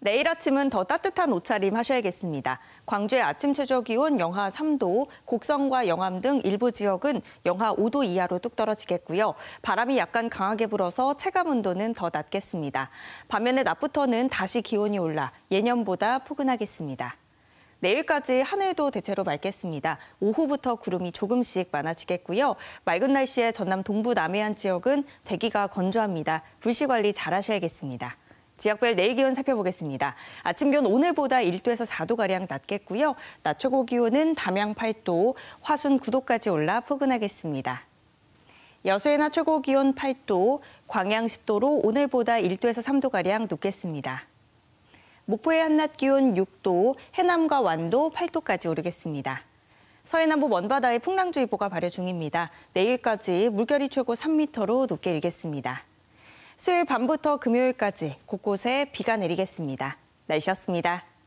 내일 아침은 더 따뜻한 옷차림 하셔야겠습니다. 광주의 아침 최저 기온 영하 3도, 곡성과 영암 등 일부 지역은 영하 5도 이하로 뚝 떨어지겠고요. 바람이 약간 강하게 불어서 체감 온도는 더 낮겠습니다. 반면에 낮부터는 다시 기온이 올라 예년보다 포근하겠습니다. 내일까지 하늘도 대체로 맑겠습니다. 오후부터 구름이 조금씩 많아지겠고요. 맑은 날씨에 전남 동부 남해안 지역은 대기가 건조합니다. 불씨 관리 잘 하셔야겠습니다. 지역별 내일 기온 살펴보겠습니다. 아침 기온 오늘보다 1도에서 4도가량 낮겠고요. 낮 최고 기온은 담양 8도, 화순 9도까지 올라 포근하겠습니다. 여수에나 최고 기온 8도, 광양 10도로 오늘보다 1도에서 3도가량 높겠습니다. 목포의 한낮 기온 6도, 해남과 완도 8도까지 오르겠습니다. 서해남부 먼바다에 풍랑주의보가 발효 중입니다. 내일까지 물결이 최고 3m로 높게 일겠습니다. 수요일 밤부터 금요일까지 곳곳에 비가 내리겠습니다. 날씨였습니다.